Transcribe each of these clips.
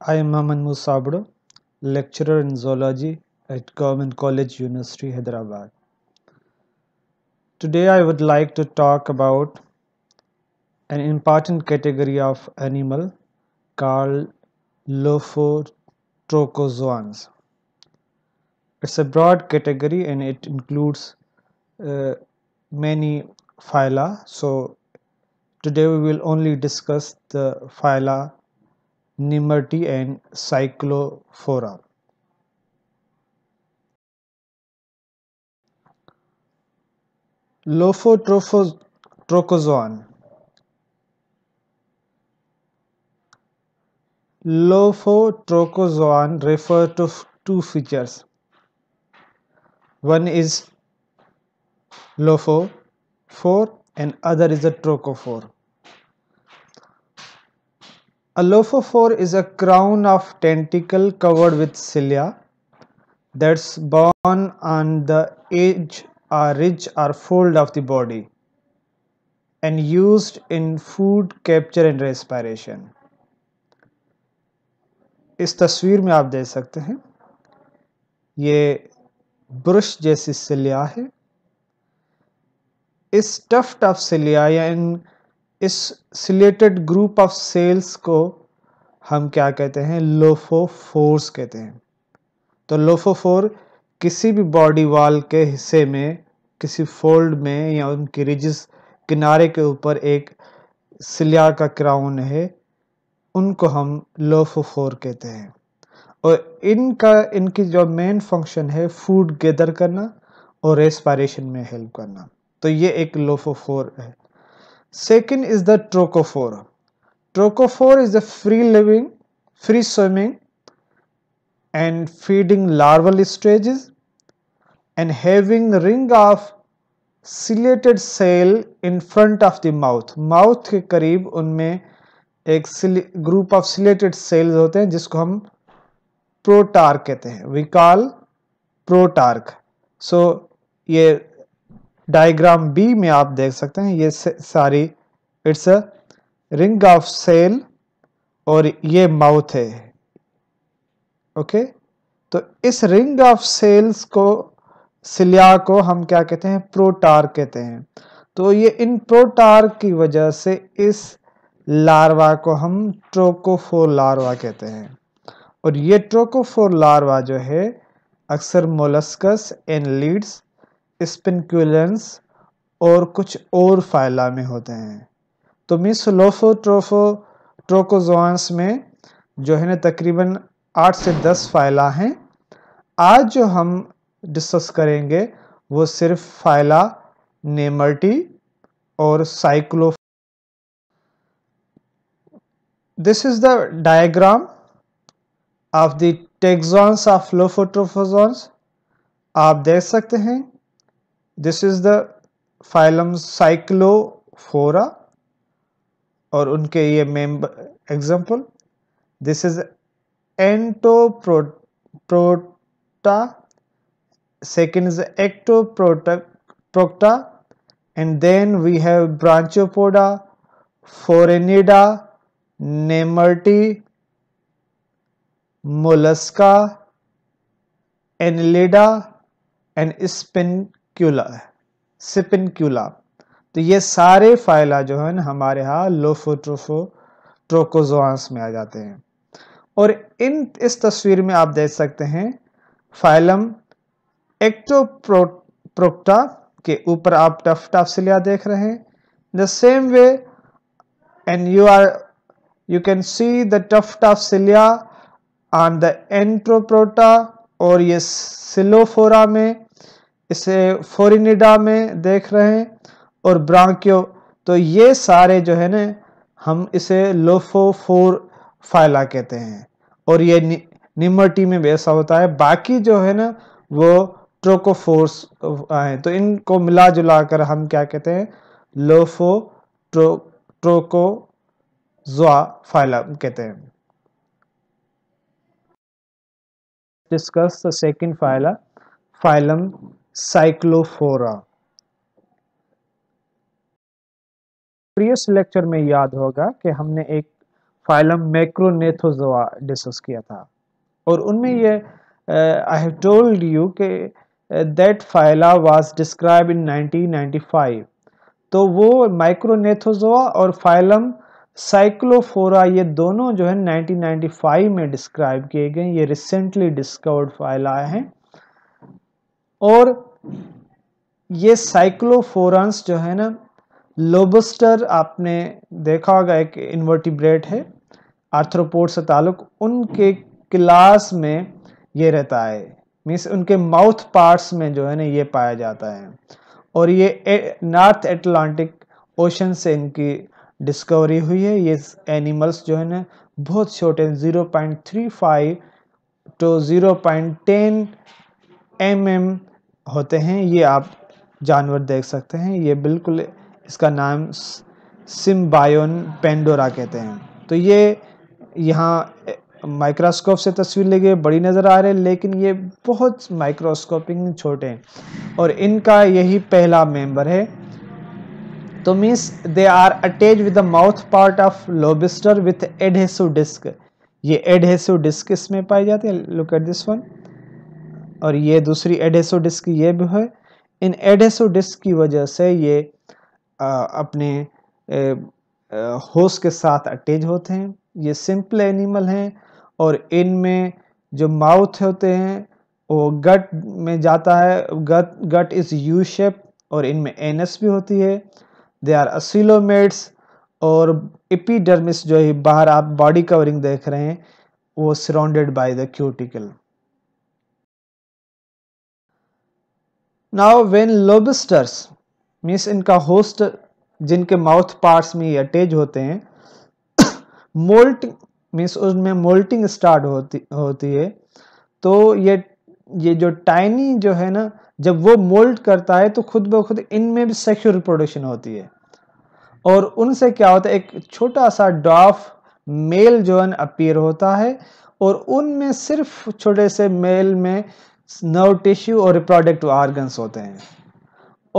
I am Maman Musabro, lecturer in zoology at Government College University, Hyderabad. Today I would like to talk about an important category of animal called Lophotrochozoans. It's a broad category and it includes uh, many phyla. So today we will only discuss the phyla Nemerty and cyclophora. Lophotrochozoan Lophotrochozoan refer to two features. One is lopho, four, and other is a trochophore. A lophophore is a crown of tentacle covered with cilia that's born on the edge or ridge or fold of the body and used in food capture and respiration. इस तस्वीर में आप देख सकते हैं ये brush जैसी cilia है इस टफ्ट ऑफ सिलिया या इन इस सिलेटेड ग्रुप ऑफ सेल्स को हम क्या कहते हैं फोर्स कहते हैं तो लोफोफोर किसी भी बॉडी वॉल के हिस्से में किसी फोल्ड में या उनकी रिजिस किनारे के ऊपर एक सिलिया का क्राउन है उनको हम लोफोफोर कहते हैं और इनका इनकी जो मेन फंक्शन है फूड गैदर करना और रेस्पायरेशन में हेल्प करना तो ये एक लोफोफोर है Second is the trochophore. Trochophore is a free living, free swimming and feeding larval stages and having ring of ciliated cell in front of the mouth mouth ke kareeb unme ek group of ciliated cells hote hain jisko hum protarch kehte hain we call protarch so ye diagram B में आप देख सकते हैं ये सारी it's a ring of cell और ये mouth है ओके तो इस रिंग ऑफ सेल्स को सिलिया को हम क्या कहते हैं प्रोटार कहते हैं तो ये इन प्रोटार की वजह से इस लार्वा को हम ट्रोकोफोर लार्वा कहते हैं और ये ट्रोकोफोर लार्वा जो है अक्सर मोलस्कस एंड लीड्स स्पिनकुलेंस और कुछ और फाइला में होते हैं तो ट्रोफो ट्रोकोजोन्स में जो है ना तकरीबन आठ से दस फाइला हैं आज जो हम डिस्कस करेंगे वो सिर्फ फाइला नेमर्टी और cyclo this is the diagram of the taxons of lophotrochozoans आप देख सकते हैं This is the phylum Cyclophora or unke ye member example. This is एंटोप्रोटा Second is एक्टोप्रोक्टा and then we have branchopoda forenida nemerti mollusca annelida and spin क्यूला सिपिन क्यूला तो ये सारे phyla जो है ना हमारे यहाँ लोफोट्रोफो ट्रोकोजोआंस में आ जाते हैं और इन इस तस्वीर में आप देख सकते हैं फाइलम एक्टोप्रोक्टा के ऊपर आप टफ टाफसिलिया देख रहे हैं the same way and you are you can see the tuft of cilia on the entroprota और ये सिलोफोरा में इसे फोरिनिडा में देख रहे हैं और ब्रांक्यो तो ये सारे जो है ना हम इसे लोफोफोर फाइला कहते हैं और ये नि, निमर्टी में वैसा होता है बाकी जो है ना वो ट्रोकोफोर्स हैं तो इनको मिला जुला कर हम क्या कहते हैं लोफो ट्रो जुआ फाइला कहते हैं discuss the second phyla phylum cycliophora previous lecture में याद होगा कि हमने एक फाइलम मैक्रोनेथोजोआ डिस्कस किया था और उनमें ये आई हैव टोल्ड यू कि that phyla was describe in 1995 तो वो माइक्रोनेथोजोआ और फाइलम साइक्लोफोरा ये दोनों जो है 1995 में डिस्क्राइब किए गए ये रिसेंटली डिस्कवर्ड फाइला हैं और ये साइक्लोफोरस जो है ना लोबस्टर आपने देखा होगा एक इन्वर्टिब्रेट है आर्थ्रोपोड से ताल्लुक उनके क्लास में ये रहता है मीन्स उनके माउथ पार्ट्स में जो है ना ये पाया जाता है और ये नॉर्थ एटलांटिक ओशन से इनकी डिस्कवरी हुई है ये एनिमल्स जो है ना बहुत छोटे 0.35 टू पॉइंट 0.10 एम mm होते हैं ये आप जानवर देख सकते हैं ये बिल्कुल इसका नाम सिम्बायोन पेंडोरा कहते हैं तो ये यहाँ माइक्रोस्कोप से तस्वीर ले गए बड़ी नज़र आ रहे लेकिन ये बहुत माइक्रोस्कोपिंग छोटे हैं और इनका यही पहला मेंबर है तो means they are attach with the mouth part of lobster with adhesive disc ये एडहेसिव डिस्क इसमें पाई जाती है लुक एट दिस वन और ये दूसरी एडेसो डिस्क ये भी है इन एडेसो डिस्क की वजह से ये आ, अपने होश के साथ अटैच होते हैं ये सिंपल एनिमल हैं और इनमें जो माउथ होते हैं वो गट में जाता है gut gut is U shape और इनमें एनस भी होती है दे आर असिलोमेट्स और एपीडर्मिस जो है बाहर आप बॉडी कवरिंग देख रहे हैं वो surrounded by the cuticle now when lobsters means इनका होस्ट जिनके माउथ पार्ट्स में अटैच होते हैं मोल्ट मीन्स उसमें मोल्टिंग स्टार्ट होती होती है तो ये ये जो टाइनी जो है ना जब वो मोल्ट करता है तो खुद ब खुद इनमें भी सेक्शुअल रिप्रोडक्शन होती है और उनसे क्या होता है एक छोटा सा डॉफ मेल जो है अपीयर होता है और उनमें सिर्फ छोटे से मेल में नर्व टिश्यू और रिप्रोडक्टिव ऑर्गन्स होते हैं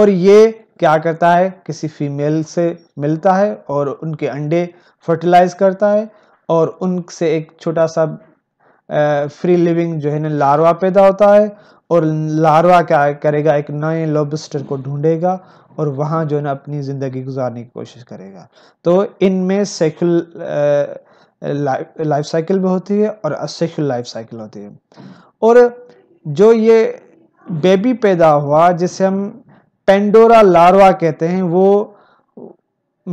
और ये क्या करता है किसी फीमेल से मिलता है और उनके अंडे फर्टिलाइज करता है और उनसे एक छोटा सा फ्री लिविंग जो है ना लार्वा पैदा होता है और लार्वा क्या करेगा एक नए लॉबस्टर को ढूंढेगा और वहाँ जो है ना अपनी ज़िंदगी गुजारने की कोशिश करेगा तो इनमें सेक्ल लाइफ साइकिल भी होती है और असेक्ल लाइफ साइकिल होती है और जो ये बेबी पैदा हुआ जिसे हम पेंडोरा लार्वा कहते हैं वो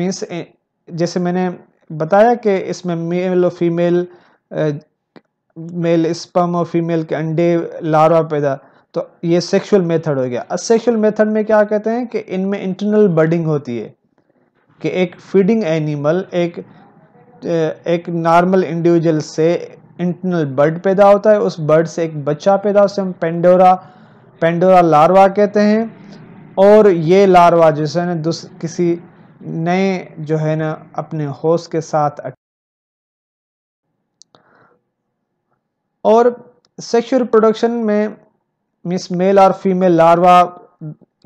मीन्स जैसे मैंने बताया कि इसमें मेल और फीमेल मेल स्पम और फीमेल के अंडे लार्वा पैदा तो ये सेक्सुअल मेथड हो गया असेक्सुअल मेथड में क्या कहते हैं कि इनमें इंटरनल बर्डिंग होती है कि एक फीडिंग एनिमल एक एक नॉर्मल इंडिविजुअल से इंटरनल बर्ड पैदा होता है उस बर्ड से एक बच्चा पैदा उसे हम पेंडोरा पेंडोरा लार्वा कहते हैं और ये लार्वा जैसे ना दूस किसी नए जो है ना अपने होश के साथ और सेक्सुअल प्रोडक्शन में मिस मेल और फीमेल लार्वा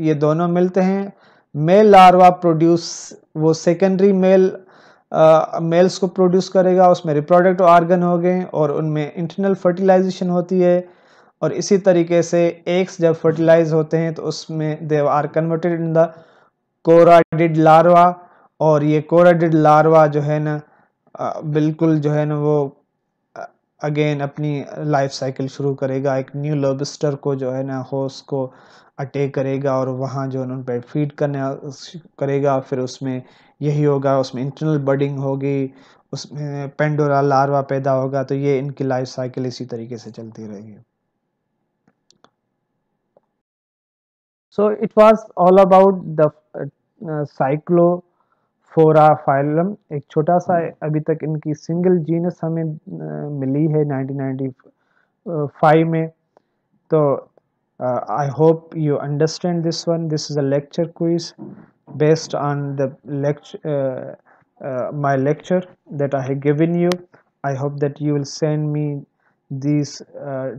ये दोनों मिलते हैं मेल लार्वा प्रोड्यूस वो सेकेंडरी मेल मेल्स को प्रोड्यूस करेगा उसमें रिप्रोडक्ट ऑर्गन हो गए और उनमें इंटरनल फर्टिलाइजेशन होती है और इसी तरीके से एग्स जब फर्टिलाइज होते हैं तो उसमें they are converted in the chordoid larva और ये कोराडिड लार्वा जो है ना बिल्कुल जो है ना वो अगेन अपनी लाइफ साइकिल शुरू करेगा एक न्यू लोबस्टर को जो है ना हो उसको अटैक करेगा और वहाँ जो है उन पर फीड करने करेगा फिर उसमें यही होगा उसमें इंटरनल बर्डिंग होगी उसमें पेंडोरा लार्वा पैदा होगा तो ये इनकी लाइफ साइकिल इसी तरीके से चलती रहेगी so it was all about the cycliophora phylum एक छोटा सा अभी तक इनकी सिंगल जीनस हमें uh, मिली है 1995 में तो uh, I hope you understand this one this is a lecture quiz based on the lecture uh, uh, my lecture that I have given you I hope that you will send me these uh,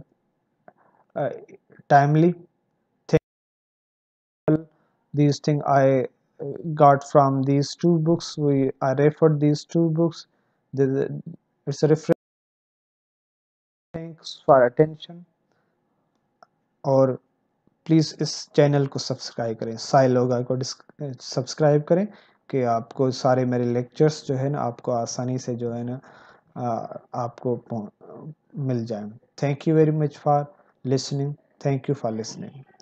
uh, timely things these things I got from these two books we I referred these two books the, the, it's a reference thanks for attention और please इस channel को subscribe करें साई लोग को subscribe करें कि आपको सारे मेरे लेक्चर्स जो है ना आपको आसानी से जो है ना आपको मिल जाए thank you very much for listening thank you for listening